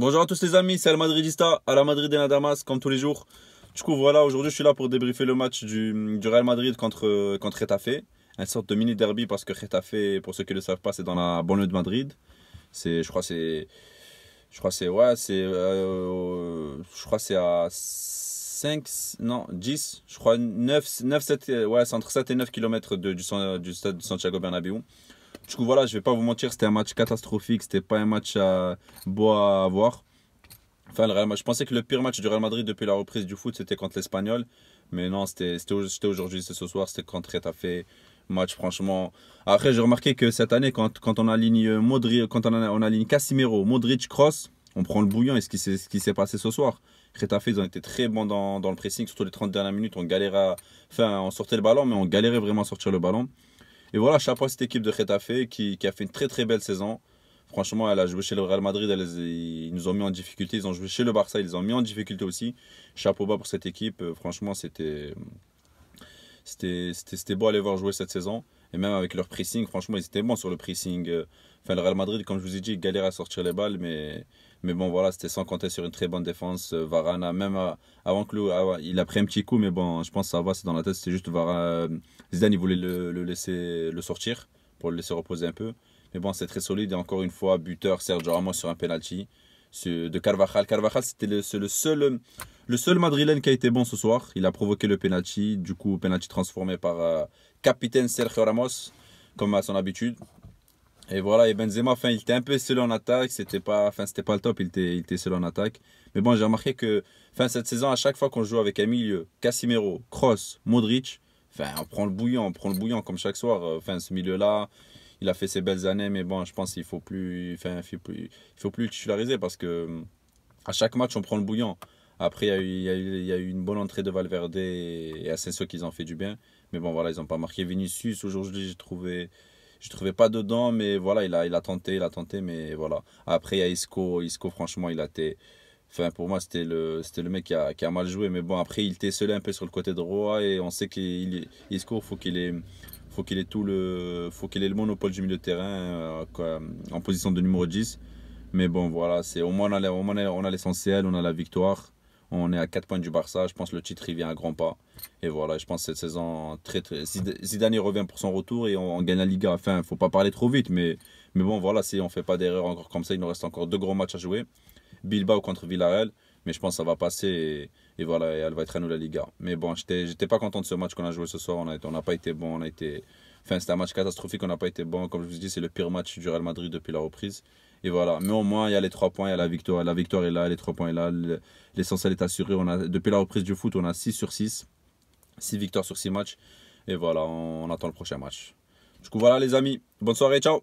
Bonjour à tous les amis, c'est Al Madridista à la Madrid et la Damas comme tous les jours. Du coup voilà, aujourd'hui je suis là pour débriefer le match du, Real Madrid contre, contre Getafe. Une sorte de mini derby parce que Getafe, pour ceux qui ne le savent pas, c'est dans la banlieue de Madrid. C'est, je crois c'est, je crois c'est, ouais, c'est, euh, je crois c'est à 5, non 10, je crois 9, 9 7, ouais, c'est entre 7 et 9 km du, du stade de Santiago Bernabéu. Du coup, voilà, je vais pas vous mentir, c'était un match catastrophique, c'était pas un match à, euh, beau à voir. Enfin, le Real je pensais que le pire match du Real Madrid depuis la reprise du foot, c'était contre l'Espagnol. Mais non, c'était aujourd'hui, c'est ce soir, c'était contre Retafe. Match, franchement. Après, j'ai remarqué que cette année, quand, on aligne Modric, quand on, aligne Casimiro, Modric, Cross, on prend le bouillon. Et ce qui s'est passé ce soir, Retafe, ils ont été très bons dans, dans, le pressing, surtout les 30 dernières minutes. On galérait, enfin, on sortait le ballon, mais on galérait vraiment à sortir le ballon. Et voilà, chapeau à cette équipe de Getafe qui, qui, a fait une très très belle saison. Franchement, elle a joué chez le Real Madrid, elle, ils nous ont mis en difficulté. Ils ont joué chez le Barça, ils les ont mis en difficulté aussi. Chapeau bas pour cette équipe. Euh, franchement, c'était c'était beau aller voir jouer cette saison. Et même avec leur pressing, franchement, ils étaient bons sur le pressing. Euh, enfin, le Real Madrid, comme je vous ai dit, galère à sortir les balles, mais mais bon, voilà, c'était sans compter sur une très bonne défense. Euh, Varane, ah, même euh, avant que ah il a pris un petit coup, mais bon, je pense que ça va, c'est dans la tête. c'est juste Varane. Euh, Zidane, il voulait le, laisser le sortir pour le laisser reposer un peu. Mais bon, c'est très solide. Et encore une fois, buteur Sergio Ramos sur un penalty de Carvajal. Carvajal, c'était le, seul, le seul Madrilène qui a été bon ce soir. Il a provoqué le penalty. Du coup, penalty transformé par capitaine Sergio Ramos, comme à son habitude. Et voilà, et Benzema, enfin, il était un peu seul en attaque, c'était pas, enfin, c'était pas le top, il était, il était seul en attaque. Mais bon, j'ai remarqué que, enfin, cette saison, à chaque fois qu'on joue avec un milieu, Casimiro, Kroos, Modric, enfin, on prend le bouillon, on prend le bouillon comme chaque soir. Euh, enfin, ce milieu-là, il a fait ses belles années, mais bon, je pense qu'il faut plus, il faut plus, il faut plus le titulariser parce que à chaque match, on prend le bouillon. Après, il y, a eu, une bonne entrée de Valverde et, et Asensio qu'ils ont fait du bien. Mais bon, voilà, ils n'ont pas marqué Vinicius. Aujourd'hui, j'ai trouvé je trouvais pas dedans, mais voilà, il a, il a tenté, il a tenté, mais voilà. Après, il y a Isco. Isco, franchement, il a été. Enfin, pour moi, c'était le, c'était le mec qui a, mal joué. Mais bon, après, il seul un peu sur le côté droit et on sait qu'il Isco, faut qu'il ait, faut qu'il ait tout le, faut qu'il ait le monopole du milieu de terrain euh, en position de numéro 10. Mais bon, voilà, c'est au moins on on a l'essentiel, on a la victoire. On est à 4 points du Barça. Je pense que le titre, revient vient à grands pas. Et voilà, je pense cette saison, très, très... Zidane revient pour son retour et on, gagne la Liga. Enfin, il ne faut pas parler trop vite, mais, mais bon, voilà, si on ne fait pas d'erreur encore comme ça, il nous reste encore deux gros matchs à jouer. Bilbao contre Villarreal. Mais je pense que ça va passer et, voilà, elle va être à nous la Liga. Mais bon, j'étais pas content de ce match qu'on a joué ce soir. On n'a pas été bon, on a été... Enfin, c'était un match catastrophique, on n'a pas été bon. Comme je vous dis, c'est le pire match du Real Madrid depuis la reprise. Et voilà. Mais au moins, il y a les trois points, il y a la victoire. La victoire est là, les trois points est là. L'essentiel est assuré. On a, depuis la reprise du foot, on a 6 sur 6. 6 victoires sur 6 matchs. Et voilà, on, attend le prochain match. Du coup, voilà les amis. Bonne soirée, ciao